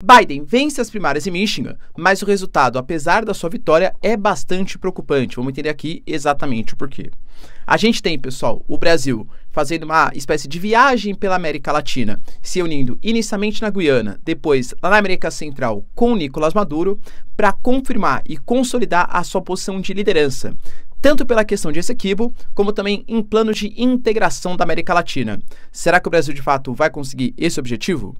Biden vence as primárias em Michigan, mas o resultado, apesar da sua vitória, é bastante preocupante. Vamos entender aqui exatamente o porquê. A gente tem, pessoal, o Brasil fazendo uma espécie de viagem pela América Latina, se unindo inicialmente na Guiana, depois lá na América Central com Nicolás Maduro, para confirmar e consolidar a sua posição de liderança, tanto pela questão de Essequibo, como também em plano de integração da América Latina. Será que o Brasil de fato vai conseguir esse objetivo?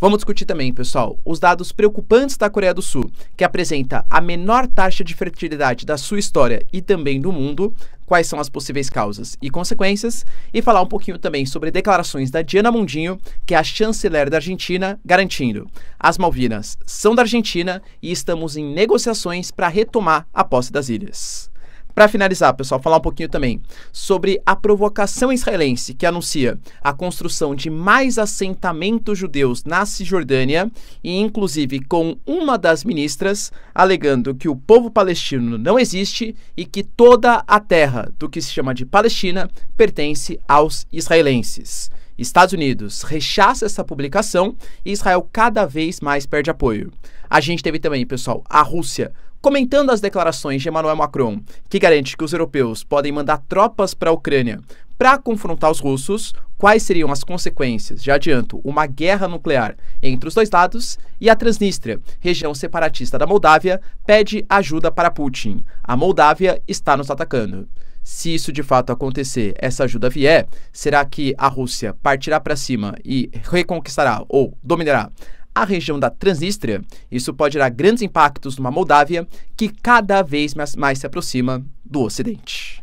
Vamos discutir também, pessoal, os dados preocupantes da Coreia do Sul, que apresenta a menor taxa de fertilidade da sua história e também do mundo, quais são as possíveis causas e consequências, e falar um pouquinho também sobre declarações da Diana Mundinho, que é a chanceler da Argentina, garantindo: as Malvinas são da Argentina e estamos em negociações para retomar a posse das ilhas. Para finalizar, pessoal, falar um pouquinho também sobre a provocação israelense que anuncia a construção de mais assentamentos judeus na Cisjordânia e, inclusive, com uma das ministras alegando que o povo palestino não existe e que toda a terra do que se chama de Palestina pertence aos israelenses. Estados Unidos rechaça essa publicação e Israel cada vez mais perde apoio. A gente teve também, pessoal, a Rússia comentando as declarações de Emmanuel Macron, que garante que os europeus podem mandar tropas para a Ucrânia para confrontar os russos, quais seriam as consequências, já adianto, uma guerra nuclear entre os dois lados, e a Transnistria, região separatista da Moldávia, pede ajuda para Putin. A Moldávia está nos atacando. Se isso de fato acontecer, essa ajuda vier, será que a Rússia partirá para cima e reconquistará ou dominará à região da Transnistria, isso pode gerar grandes impactos numa Moldávia que cada vez mais, se aproxima do Ocidente.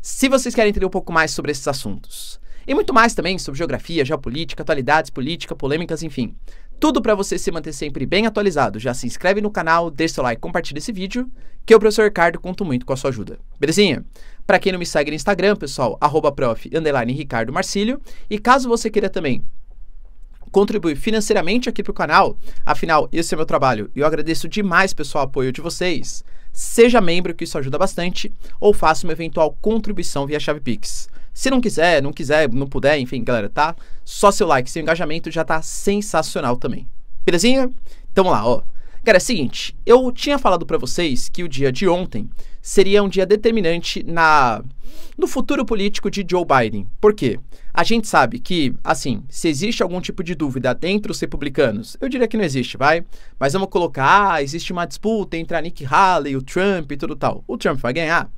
Se vocês querem entender um pouco mais sobre esses assuntos, e muito mais também sobre geografia, geopolítica, atualidades, política, polêmicas, enfim. Tudo para você se manter sempre bem atualizado. Já se inscreve no canal, deixa seu like, compartilha esse vídeo, que eu, professor Ricardo, conto muito com a sua ajuda. Belezinha? Para quem não me segue no Instagram, pessoal, arroba prof, Ricardo Marcílio. E caso você queira também contribuir financeiramente aqui para o canal. Afinal, esse é meu trabalho e eu agradeço demais, pessoal, o apoio de vocês. Seja membro, que isso ajuda bastante, ou faça uma eventual contribuição via chave Pix. Se não quiser, não quiser, não puder, enfim, galera, tá? Só seu like, seu engajamento já tá sensacional também. Belezinha? Então vamos lá, ó. Cara, é o seguinte, eu tinha falado para vocês que o dia de ontem seria um dia determinante na no futuro político de Joe Biden. Por quê? A gente sabe que, assim, se existe algum tipo de dúvida dentro dos republicanos, eu diria que não existe, vai? Mas vamos colocar, ah, existe uma disputa entre a Nick Haley, o Trump e tudo tal. O Trump vai ganhar?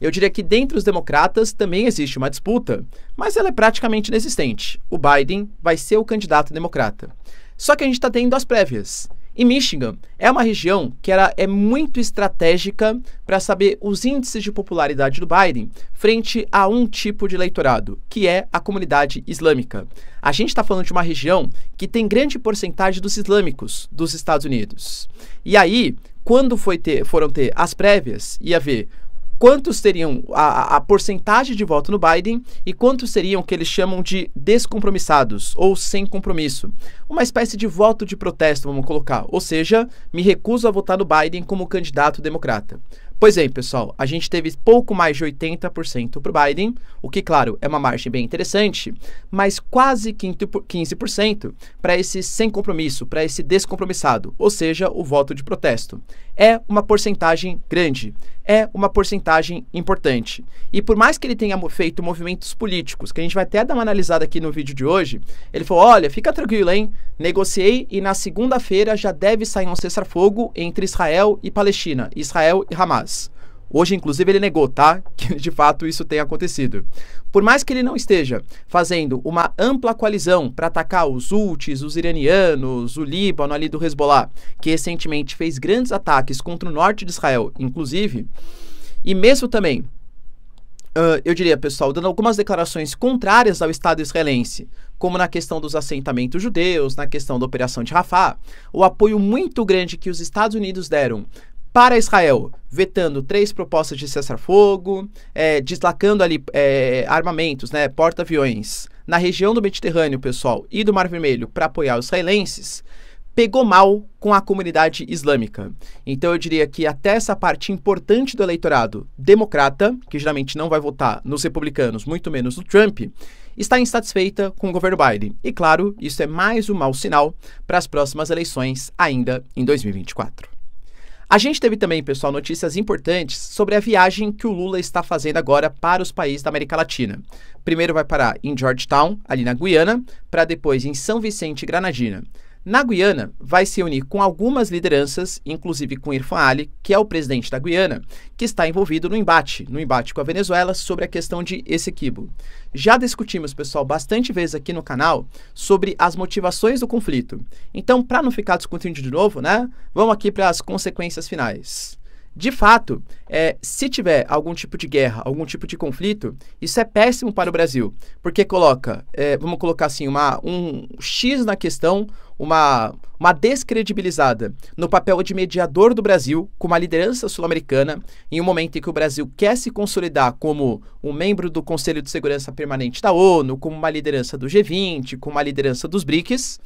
Eu diria que dentro dos democratas também existe uma disputa, mas ela é praticamente inexistente. O Biden vai ser o candidato democrata. Só que a gente está tendo as prévias. E Michigan é uma região que era, é muito estratégica para saber os índices de popularidade do Biden frente a um tipo de eleitorado, que é a comunidade islâmica. A gente está falando de uma região que tem grande porcentagem dos islâmicos dos Estados Unidos. E aí, quando foi ter, foram ter as prévias, ia ver quantos teriam a, a porcentagem de voto no Biden e quantos seriam o que eles chamam de descompromissados ou sem compromisso. Uma espécie de voto de protesto, vamos colocar. Ou seja, me recuso a votar no Biden como candidato democrata. Pois bem, pessoal, a gente teve pouco mais de 80% para o Biden, o que, claro, é uma margem bem interessante, mas quase 15% para esse sem compromisso, para esse descompromissado, ou seja, o voto de protesto. É uma porcentagem grande é uma porcentagem importante. E por mais que ele tenha feito movimentos políticos, que a gente vai até dar uma analisada aqui no vídeo de hoje, ele falou: olha, fica tranquilo, hein? Negociei e na segunda-feira já deve sair um cessar-fogo entre Israel e Palestina, Israel e Hamas. Hoje, inclusive, ele negou, tá? Que de fato isso tenha acontecido. Por mais que ele não esteja fazendo uma ampla coalizão para atacar os ultis, os iranianos, o Líbano ali do Hezbollah, que recentemente fez grandes ataques contra o norte de Israel, inclusive, e mesmo também Uh, eu diria, pessoal, dando algumas declarações contrárias ao Estado israelense, como na questão dos assentamentos judeus, na questão da operação de Rafah, o apoio muito grande que os Estados Unidos deram para Israel, vetando três propostas de cessar-fogo, é, deslacando ali é, armamentos, né, porta-aviões, na região do Mediterrâneo, pessoal, e do Mar Vermelho para apoiar os israelenses, pegou mal com a comunidade islâmica. Então eu diria que até essa parte importante do eleitorado democrata, que geralmente não vai votar nos republicanos, muito menos no Trump, está insatisfeita com o governo Biden. E claro, isso é mais um mau sinal para as próximas eleições ainda em 2024. A gente teve também, pessoal, notícias importantes sobre a viagem que o Lula está fazendo agora para os países da América Latina. Primeiro vai parar em Georgetown, ali na Guiana, para depois em São Vicente e Granadina. Na Guiana, vai se unir com algumas lideranças, inclusive com Irfan Ali, que é o presidente da Guiana, que está envolvido no embate, no embate com a Venezuela sobre a questão de esse Essequibo. Já discutimos, pessoal, bastante vezes aqui no canal sobre as motivações do conflito. Então, para não ficar discutindo de novo, né, vamos aqui para as consequências finais. De fato, é, se tiver algum tipo de guerra, algum tipo de conflito, isso é péssimo para o Brasil, porque coloca, é, vamos colocar assim, uma, um X na questão uma, uma descredibilizada no papel de mediador do Brasil com uma liderança sul-americana em um momento em que o Brasil quer se consolidar como um membro do Conselho de Segurança Permanente da ONU, como uma liderança do G20, como uma liderança dos BRICS.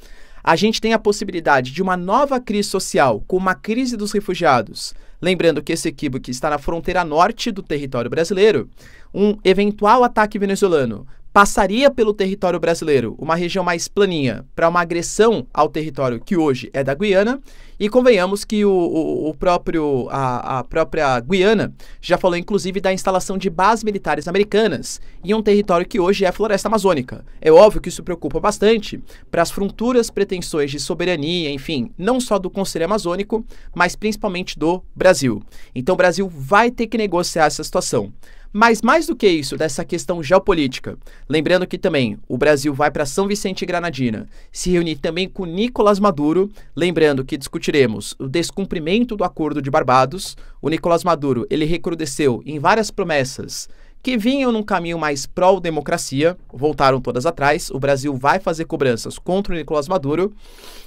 A gente tem a possibilidade de uma nova crise social, com uma crise dos refugiados. Lembrando que esse equívoco está na fronteira norte do território brasileiro. Um eventual ataque venezuelano passaria pelo território brasileiro, uma região mais planinha, para uma agressão ao território que hoje é da Guiana. E convenhamos que o, o, o próprio, a, a, própria Guiana já falou, inclusive, da instalação de bases militares americanas em um território que hoje é floresta amazônica. É óbvio que isso preocupa bastante para as futuras pretensões de soberania, enfim, não só do Conselho Amazônico, mas principalmente do Brasil. Então o Brasil vai ter que negociar essa situação. Mas mais do que isso, dessa questão geopolítica, lembrando que também o Brasil vai para São Vicente e Granadina se reunir também com Nicolás Maduro, lembrando que discutiremos o descumprimento do Acordo de Barbados. O Nicolás Maduro, ele recrudesceu em várias promessas que vinham num caminho mais pró-democracia, voltaram todas atrás. O Brasil vai fazer cobranças contra o Nicolás Maduro,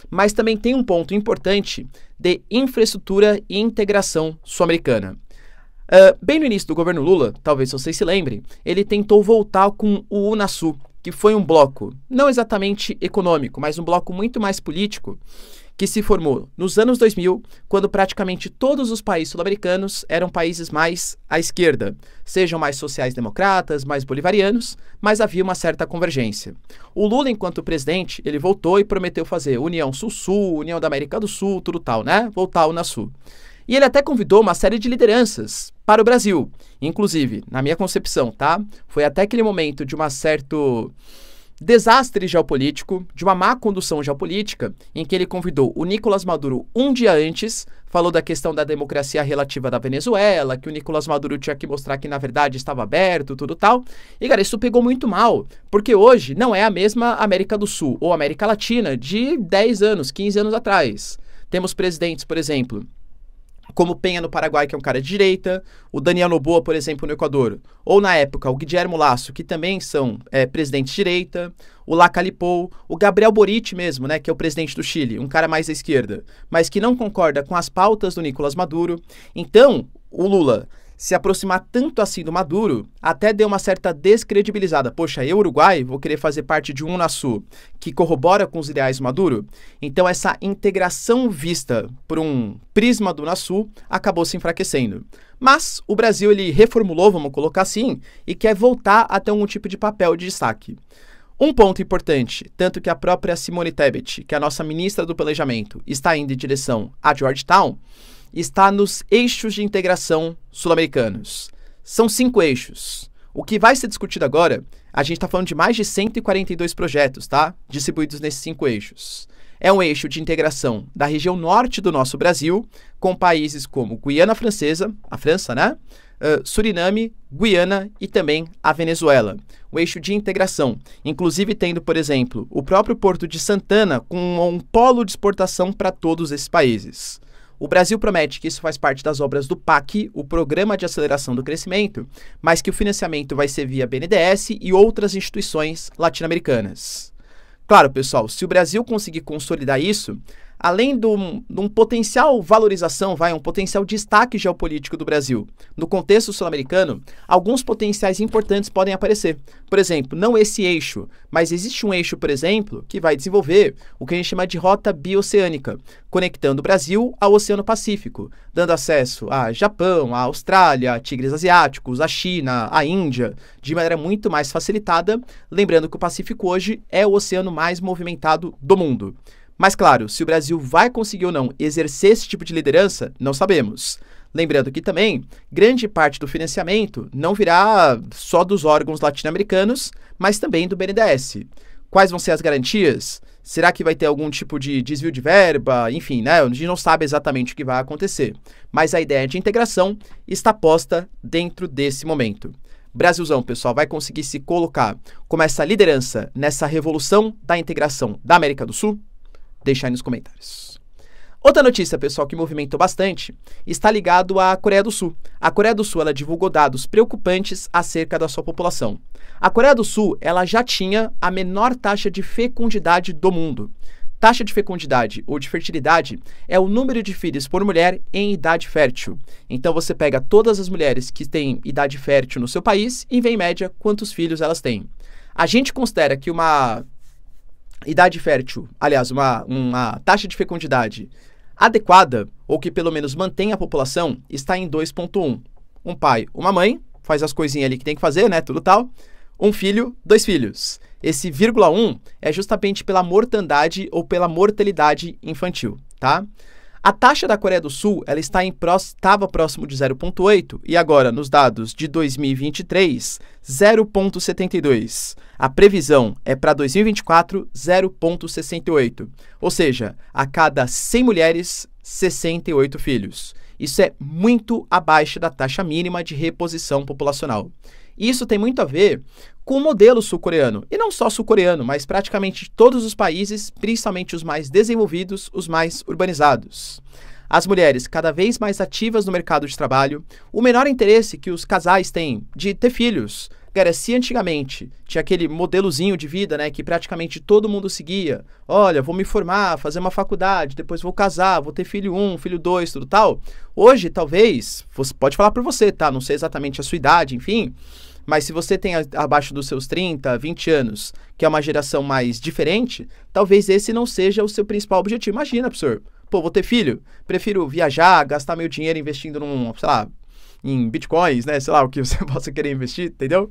mas também tem um ponto importante de infraestrutura e integração sul-americana. Uh, bem no início do governo Lula, talvez vocês se lembrem, ele tentou voltar com o Unasul, que foi um bloco não exatamente econômico, mas um bloco muito mais político, que se formou nos anos 2000, quando praticamente todos os países sul-americanos eram países mais à esquerda, sejam mais sociais-democratas, mais bolivarianos, mas havia uma certa convergência. O Lula, enquanto presidente, ele voltou e prometeu fazer União Sul-Sul, União da América do Sul, tudo tal, né? Voltar ao Sul. E ele até convidou uma série de lideranças para o Brasil. Inclusive, na minha concepção, tá? Foi até aquele momento de um certo desastre geopolítico, de uma má condução geopolítica, em que ele convidou o Nicolás Maduro um dia antes, falou da questão da democracia relativa da Venezuela, que o Nicolás Maduro tinha que mostrar que na verdade estava aberto, tudo tal. E cara, isso pegou muito mal, porque hoje não é a mesma América do Sul ou América Latina de 10 anos, 15 anos atrás. Temos presidentes, por exemplo, como Penha no Paraguai, que é um cara de direita, o Daniel Noboa, por exemplo, no Equador, ou na época o Guilherme Lasso, que também são é, presidente de direita, o Lacalipou, o Gabriel Boric mesmo, né, que é o presidente do Chile, um cara mais à esquerda, mas que não concorda com as pautas do Nicolás Maduro. Então, o Lula se aproximar tanto assim do Maduro, até deu uma certa descredibilizada. Poxa, eu, Uruguai, vou querer fazer parte de um Unasul que corrobora com os ideais do Maduro? Então, essa integração vista por um prisma do Unasul acabou se enfraquecendo. Mas o Brasil ele reformulou, vamos colocar assim, e quer voltar a ter algum tipo de papel de destaque. Um ponto importante, tanto que a própria Simone Tebet, que é a nossa ministra do Planejamento, está indo em direção a Georgetown, está nos eixos de integração sul-americanos. São cinco eixos. O que vai ser discutido agora, a gente está falando de mais de 142 projetos, tá? Distribuídos nesses cinco eixos. É um eixo de integração da região norte do nosso Brasil, com países como Guiana Francesa, a França, né? Uh, Suriname, Guiana e também a Venezuela. O eixo de integração, inclusive tendo, por exemplo, o próprio Porto de Santana com um polo de exportação para todos esses países. O Brasil promete que isso faz parte das obras do PAC, o Programa de Aceleração do Crescimento, mas que o financiamento vai ser via BNDES e outras instituições latino-americanas. Claro, pessoal, se o Brasil conseguir consolidar isso, além de um potencial valorização, vai, um potencial destaque geopolítico do Brasil no contexto sul-americano, alguns potenciais importantes podem aparecer. Por exemplo, não esse eixo, mas existe um eixo, por exemplo, que vai desenvolver o que a gente chama de rota bioceânica, conectando o Brasil ao Oceano Pacífico, dando acesso a Japão, a Austrália, a tigres asiáticos, a China, a Índia, de maneira muito mais facilitada, lembrando que o Pacífico hoje é o oceano mais movimentado do mundo. Mas claro, se o Brasil vai conseguir ou não exercer esse tipo de liderança, não sabemos. Lembrando que também grande parte do financiamento não virá só dos órgãos latino-americanos, mas também do BNDES. Quais vão ser as garantias? Será que vai ter algum tipo de desvio de verba? Enfim, né? A gente não sabe exatamente o que vai acontecer. Mas a ideia de integração está posta dentro desse momento. Brasilzão, pessoal, vai conseguir se colocar como essa liderança nessa revolução da integração da América do Sul? Deixa aí nos comentários. Outra notícia, pessoal, que movimentou bastante, está ligado à Coreia do Sul. A Coreia do Sul ela divulgou dados preocupantes acerca da sua população. A Coreia do Sul ela já tinha a menor taxa de fecundidade do mundo. Taxa de fecundidade ou de fertilidade é o número de filhos por mulher em idade fértil. Então você pega todas as mulheres que têm idade fértil no seu país e vê em média quantos filhos elas têm. A gente considera que uma idade fértil, aliás, uma, uma taxa de fecundidade adequada, ou que pelo menos mantém a população, está em 2,1. Um pai, uma mãe, faz as coisinhas ali que tem que fazer, né? Tudo tal. Um filho, dois filhos. Esse vírgula 1 é justamente pela mortandade ou pela mortalidade infantil, tá? A taxa da Coreia do Sul ela está em estava próximo de 0,8 e agora, nos dados de 2023, 0,72. A previsão é para 2024, 0,68. Ou seja, a cada 100 mulheres, 68 filhos. Isso é muito abaixo da taxa mínima de reposição populacional. Isso tem muito a ver com o modelo sul-coreano. E não só sul-coreano, mas praticamente todos os países, principalmente os mais desenvolvidos, os mais urbanizados. As mulheres cada vez mais ativas no mercado de trabalho, o menor interesse que os casais têm de ter filhos, Cara, se antigamente tinha aquele modelozinho de vida, né, que praticamente todo mundo seguia, olha, vou me formar, fazer uma faculdade, depois vou casar, vou ter filho um, filho dois, tudo tal. Hoje, talvez, você pode falar para você, tá? Não sei exatamente a sua idade, enfim. Mas se você tem a, abaixo dos seus 30, 20 anos, que é uma geração mais diferente, talvez esse não seja o seu principal objetivo. Imagina, professor. Pô, vou ter filho. Prefiro viajar, gastar meu dinheiro investindo num, sei lá, em bitcoins, né? Sei lá, o que você possa querer investir, entendeu?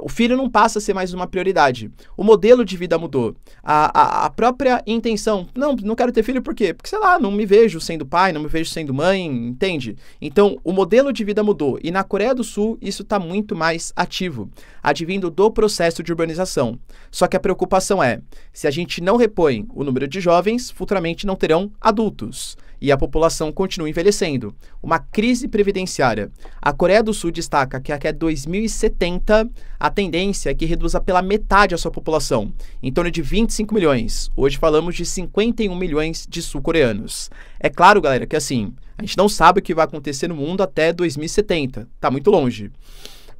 o filho não passa a ser mais uma prioridade. O modelo de vida mudou. A, a, a, própria intenção. Não, não quero ter filho por quê? Porque, sei lá, não me vejo sendo pai, não me vejo sendo mãe, entende? Então, o modelo de vida mudou. E na Coreia do Sul, isso está muito mais ativo, advindo do processo de urbanização. Só que a preocupação é: se a gente não repõe o número de jovens, futuramente não terão adultos e a população continua envelhecendo. Uma crise previdenciária. A Coreia do Sul destaca que até 2070 a tendência é que reduza pela metade a sua população, em torno de 25 milhões. Hoje falamos de 51 milhões de sul-coreanos. É claro, galera, que assim, a gente não sabe o que vai acontecer no mundo até 2070. Tá muito longe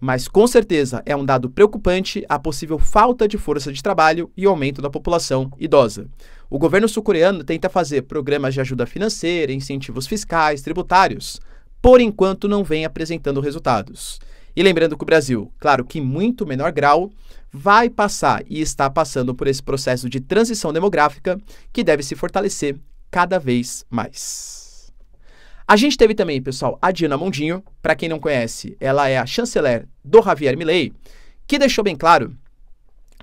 mas com certeza é um dado preocupante a possível falta de força de trabalho e aumento da população idosa. O governo sul-coreano tenta fazer programas de ajuda financeira, incentivos fiscais, tributários, por enquanto não vem apresentando resultados. E lembrando que o Brasil, claro que em muito menor grau, vai passar e está passando por esse processo de transição demográfica que deve se fortalecer cada vez mais. A gente teve também, pessoal, a Diana Mondinho, para quem não conhece, ela é a chanceler do Javier Milei, que deixou bem claro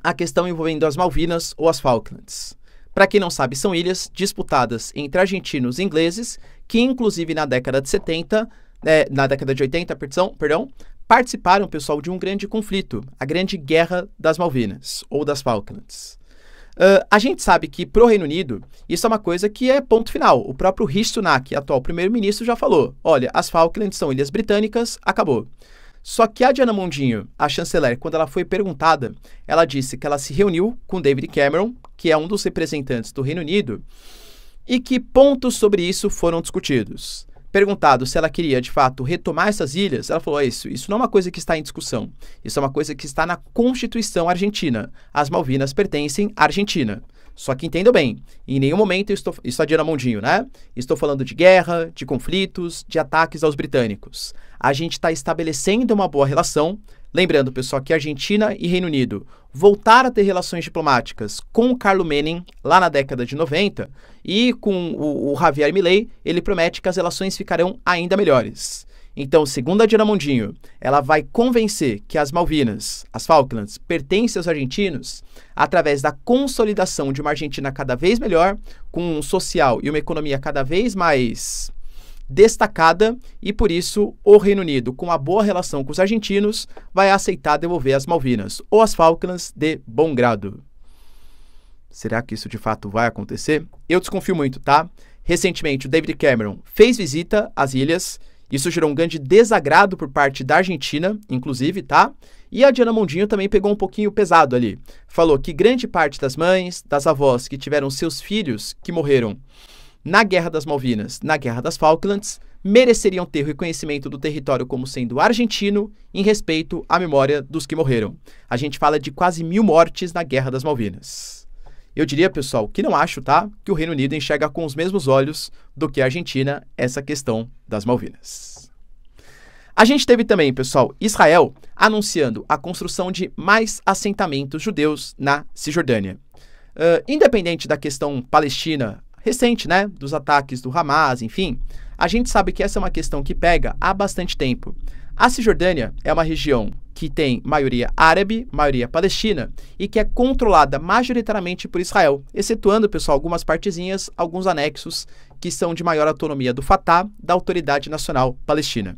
a questão envolvendo as Malvinas ou as Falklands. Para quem não sabe, são ilhas disputadas entre argentinos e ingleses, que inclusive na década de 70, é, né, na década de 80, perdão, perdão, participaram, pessoal, de um grande conflito, a Grande Guerra das Malvinas ou das Falklands. Uh, a gente sabe que para o Reino Unido, isso é uma coisa que é ponto final. O próprio Rishi Sunak, atual primeiro-ministro, já falou: olha, as Falklands são ilhas britânicas, acabou. Só que a Diana Mondinho, a chanceler, quando ela foi perguntada, ela disse que ela se reuniu com David Cameron, que é um dos representantes do Reino Unido, e que pontos sobre isso foram discutidos. Perguntado se ela queria, de fato, retomar essas ilhas, ela falou: ah, isso, isso não é uma coisa que está em discussão. Isso é uma coisa que está na Constituição Argentina. As Malvinas pertencem à Argentina. Só que entendam bem, em nenhum momento eu estou. Isso é Diana mundinho, né? Estou falando de guerra, de conflitos, de ataques aos britânicos. A gente está estabelecendo uma boa relação Lembrando, pessoal, que Argentina e Reino Unido voltaram a ter relações diplomáticas com o Carlo Menem lá na década de 90 e com o, o Javier Milei, ele promete que as relações ficarão ainda melhores. Então, segundo a Mondinho, ela vai convencer que as Malvinas, as Falklands, pertencem aos argentinos através da consolidação de uma Argentina cada vez melhor, com um social e uma economia cada vez mais destacada e por isso o Reino Unido, com a boa relação com os argentinos, vai aceitar devolver as Malvinas ou as Falklands de bom grado. Será que isso de fato vai acontecer? Eu desconfio muito, tá? Recentemente, o David Cameron fez visita às ilhas. Isso gerou um grande desagrado por parte da Argentina, inclusive, tá? E a Diana Mondinho também pegou um pouquinho pesado ali. Falou que grande parte das mães, das avós que tiveram seus filhos que morreram na Guerra das Malvinas, na Guerra das Falklands, mereceriam ter reconhecimento do território como sendo argentino em respeito à memória dos que morreram. A gente fala de quase mil mortes na Guerra das Malvinas. Eu diria, pessoal, que não acho, tá? Que o Reino Unido enxerga com os mesmos olhos do que a Argentina essa questão das Malvinas. A gente teve também, pessoal, Israel anunciando a construção de mais assentamentos judeus na Cisjordânia. Uh, independente da questão palestina recente, né? Dos ataques do Hamas, enfim. A gente sabe que essa é uma questão que pega há bastante tempo. A Cisjordânia é uma região que tem maioria árabe, maioria palestina e que é controlada majoritariamente por Israel, excetuando, pessoal, algumas partezinhas, alguns anexos que são de maior autonomia do Fatah, da Autoridade Nacional Palestina.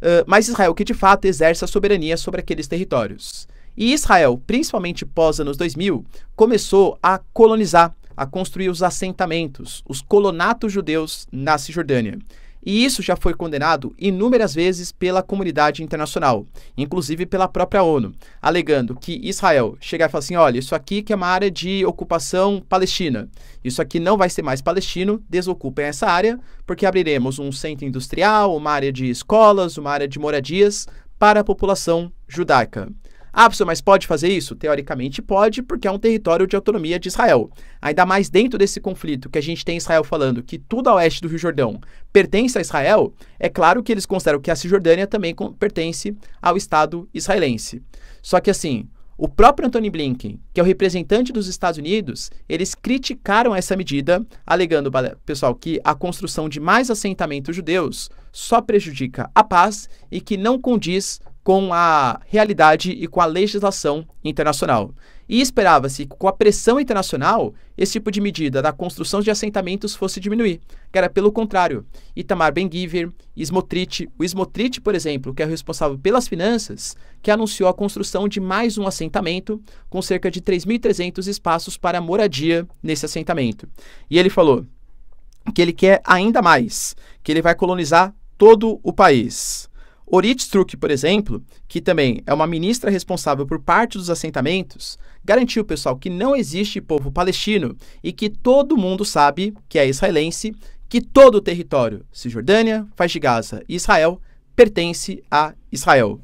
Uh, mas Israel que de fato exerce a soberania sobre aqueles territórios. E Israel, principalmente pós anos 2000, começou a colonizar a construir os assentamentos, os colonatos judeus na Cisjordânia. E isso já foi condenado inúmeras vezes pela comunidade internacional, inclusive pela própria ONU, alegando que Israel chegar e falar assim: olha, isso aqui que é uma área de ocupação palestina, isso aqui não vai ser mais palestino, desocupem essa área, porque abriremos um centro industrial, uma área de escolas, uma área de moradias para a população judaica. Ah, professor, mas pode fazer isso? Teoricamente pode, porque é um território de autonomia de Israel. Ainda mais dentro desse conflito que a gente tem Israel falando que tudo a oeste do Rio Jordão pertence a Israel, é claro que eles consideram que a Cisjordânia também pertence ao Estado israelense. Só que assim, o próprio Antony Blinken, que é o representante dos Estados Unidos, eles criticaram essa medida, alegando, pessoal, que a construção de mais assentamentos judeus só prejudica a paz e que não condiz com a realidade e com a legislação internacional. E esperava-se que, com a pressão internacional, esse tipo de medida da construção de assentamentos fosse diminuir, que era pelo contrário. Itamar Ben-Gvir, Smotrich, o Smotrich, por exemplo, que é o responsável pelas finanças, que anunciou a construção de mais um assentamento, com cerca de 3.300 espaços para moradia nesse assentamento. E ele falou que ele quer ainda mais, que ele vai colonizar todo o país. Orit Struck, por exemplo, que também é uma ministra responsável por parte dos assentamentos, garantiu, pessoal, que não existe povo palestino e que todo mundo sabe que é israelense, que todo o território, Cisjordânia, Faixa de Gaza e Israel, pertence a Israel.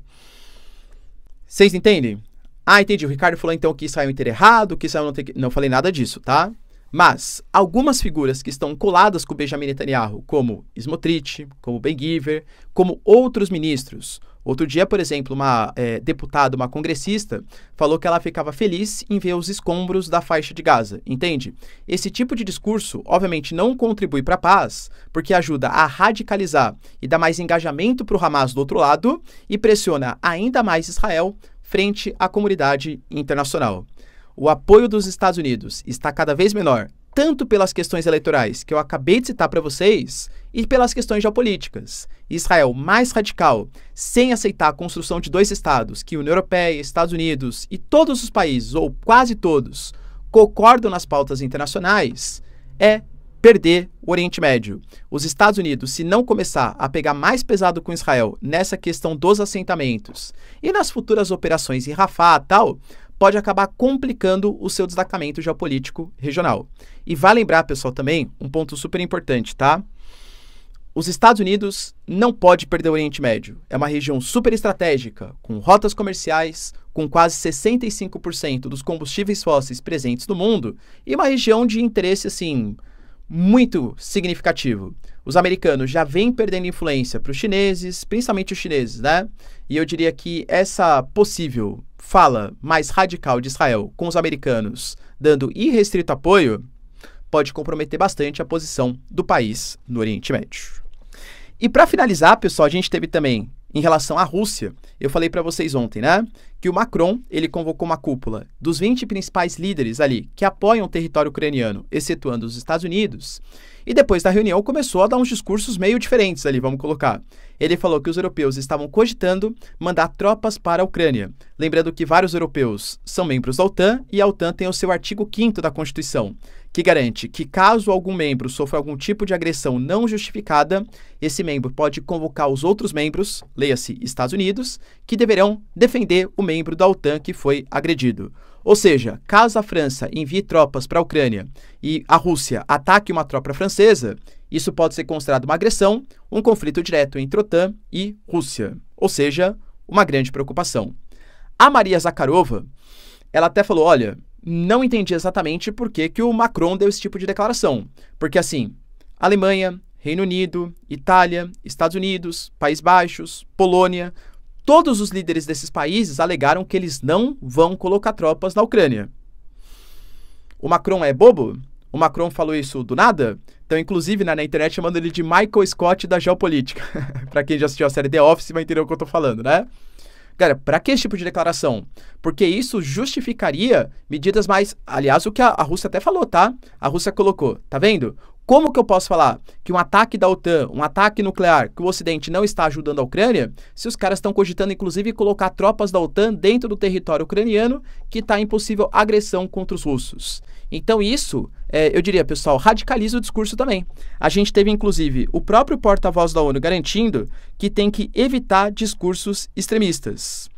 Vocês entendem? Ah, entendi. O Ricardo falou então que Israel inteiro é errado, que Israel não tem que... Não falei nada disso, tá? Mas algumas figuras que estão coladas com Benjamin Netanyahu, como Smotrich, como Ben Giver, como outros ministros. Outro dia, por exemplo, uma é, deputada, uma congressista, falou que ela ficava feliz em ver os escombros da faixa de Gaza, entende? Esse tipo de discurso, obviamente, não contribui para a paz, porque ajuda a radicalizar e dá mais engajamento para o Hamas do outro lado e pressiona ainda mais Israel frente à comunidade internacional o apoio dos Estados Unidos está cada vez menor, tanto pelas questões eleitorais que eu acabei de citar para vocês e pelas questões geopolíticas. Israel mais radical, sem aceitar a construção de dois estados, que União Europeia, Estados Unidos e todos os países, ou quase todos, concordam nas pautas internacionais, é perder o Oriente Médio. Os Estados Unidos, se não começar a pegar mais pesado com Israel nessa questão dos assentamentos e nas futuras operações em Rafah tal, pode acabar complicando o seu destacamento geopolítico regional. E vale lembrar, pessoal, também um ponto super importante, tá? Os Estados Unidos não pode perder o Oriente Médio. É uma região super estratégica, com rotas comerciais, com quase 65% dos combustíveis fósseis presentes no mundo e uma região de interesse assim muito significativo. Os americanos já vêm perdendo influência para os chineses, principalmente os chineses, né? E eu diria que essa possível fala mais radical de Israel com os americanos dando irrestrito apoio pode comprometer bastante a posição do país no Oriente Médio. E para finalizar, pessoal, a gente teve também em relação à Rússia, eu falei para vocês ontem, né? Que o Macron, ele convocou uma cúpula dos 20 principais líderes ali que apoiam o território ucraniano, excetuando os Estados Unidos. E depois da reunião começou a dar uns discursos meio diferentes ali, vamos colocar. Ele falou que os europeus estavam cogitando mandar tropas para a Ucrânia. Lembrando que vários europeus são membros da OTAN e a OTAN tem o seu artigo 5 da Constituição, que garante que, caso algum membro sofra algum tipo de agressão não justificada, esse membro pode convocar os outros membros, leia-se Estados Unidos, que deverão defender o membro da OTAN que foi agredido. Ou seja, caso a França envie tropas para a Ucrânia e a Rússia ataque uma tropa francesa, isso pode ser considerado uma agressão, um conflito direto entre OTAN e Rússia. Ou seja, uma grande preocupação. A Maria Zakharova, ela até falou: olha, não entendi exatamente por que, que o Macron deu esse tipo de declaração. Porque, assim, Alemanha, Reino Unido, Itália, Estados Unidos, Países Baixos, Polônia, todos os líderes desses países alegaram que eles não vão colocar tropas na Ucrânia. O Macron é bobo? O Macron falou isso do nada? Então, inclusive, na, na internet chamando ele de Michael Scott da geopolítica. para quem já assistiu a série The Office vai entender o que eu tô falando, né? Galera, para que esse tipo de declaração? Porque isso justificaria medidas mais. Aliás, o que a, a Rússia até falou, tá? A Rússia colocou, tá vendo? Como que eu posso falar que um ataque da OTAN, um ataque nuclear, que o Ocidente não está ajudando a Ucrânia, se os caras estão cogitando, inclusive, colocar tropas da OTAN dentro do território ucraniano, que está em possível agressão contra os russos? Então, isso é, eu diria, pessoal, radicaliza o discurso também. A gente teve, inclusive, o próprio porta-voz da ONU garantindo que tem que evitar discursos extremistas.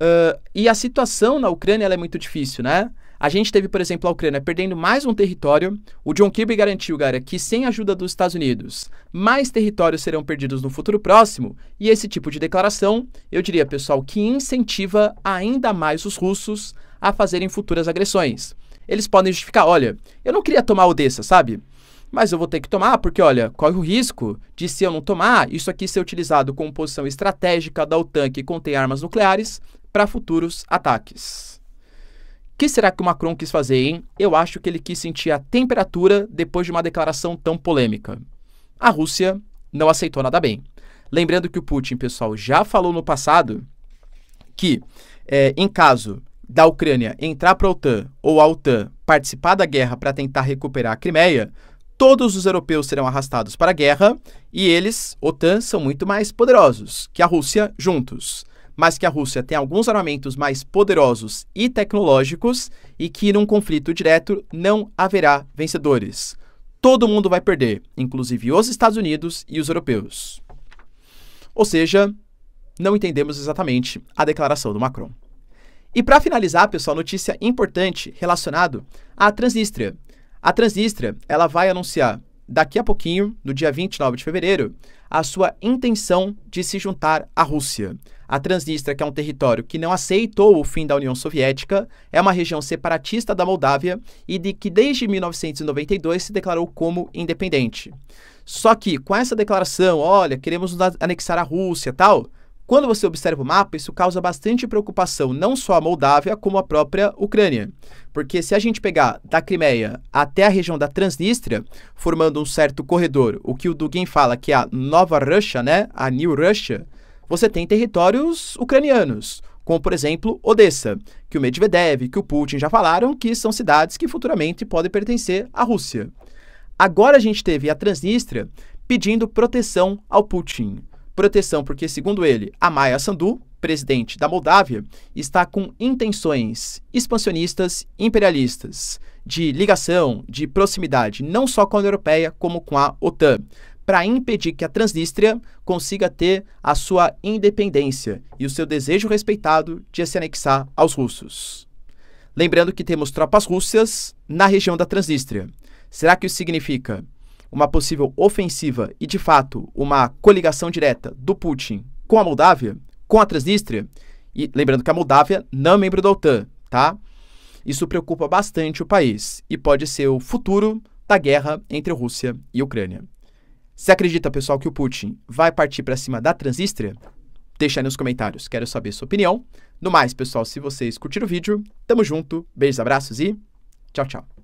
Uh, e a situação na Ucrânia é muito difícil, né? A gente teve, por exemplo, a Ucrânia perdendo mais um território. O John Kirby garantiu, cara, que sem a ajuda dos Estados Unidos, mais territórios serão perdidos no futuro próximo. E esse tipo de declaração, eu diria, pessoal, que incentiva ainda mais os russos a fazerem futuras agressões eles podem justificar, olha, eu não queria tomar o dessa, sabe? Mas eu vou ter que tomar porque, olha, corre o risco de se eu não tomar, isso aqui ser utilizado como posição estratégica da OTAN que contém armas nucleares para futuros ataques. O que será que o Macron quis fazer, hein? Eu acho que ele quis sentir a temperatura depois de uma declaração tão polêmica. A Rússia não aceitou nada bem. Lembrando que o Putin, pessoal, já falou no passado que, é, em caso da Ucrânia entrar para a OTAN ou a OTAN participar da guerra para tentar recuperar a Crimeia, todos os europeus serão arrastados para a guerra e eles, OTAN, são muito mais poderosos que a Rússia juntos. Mas que a Rússia tem alguns armamentos mais poderosos e tecnológicos e que num conflito direto não haverá vencedores. Todo mundo vai perder, inclusive os Estados Unidos e os europeus. Ou seja, não entendemos exatamente a declaração do Macron. E para finalizar, pessoal, notícia importante relacionado à Transnistria. A Transnistria, ela vai anunciar daqui a pouquinho, no dia 29 de fevereiro, a sua intenção de se juntar à Rússia. A Transnistria, que é um território que não aceitou o fim da União Soviética, é uma região separatista da Moldávia e de que desde 1992 se declarou como independente. Só que com essa declaração, olha, queremos anexar a Rússia, tal, quando você observa o mapa, isso causa bastante preocupação, não só a Moldávia, como a própria Ucrânia. Porque se a gente pegar da Crimeia até a região da Transnistria, formando um certo corredor, o que o Dugin fala que é a Nova Russia, né? A New Russia, você tem territórios ucranianos, como por exemplo Odessa, que o Medvedev, que o Putin já falaram que são cidades que futuramente podem pertencer à Rússia. Agora a gente teve a Transnistria pedindo proteção ao Putin proteção, porque, segundo ele, a Maia Sandu, presidente da Moldávia, está com intenções expansionistas imperialistas, de ligação, de proximidade, não só com a União Europeia, como com a OTAN, para impedir que a Transnistria consiga ter a sua independência e o seu desejo respeitado de se anexar aos russos. Lembrando que temos tropas russas na região da Transnistria. Será que isso significa uma possível ofensiva e, de fato, uma coligação direta do Putin com a Moldávia, com a Transnistria, e lembrando que a Moldávia não é membro da OTAN, tá? Isso preocupa bastante o país e pode ser o futuro da guerra entre Rússia e Ucrânia. Se acredita, pessoal, que o Putin vai partir para cima da Transnistria? Deixa aí nos comentários, quero saber sua opinião. No mais, pessoal, se vocês curtiram o vídeo, tamo junto, beijos, abraços e tchau, tchau.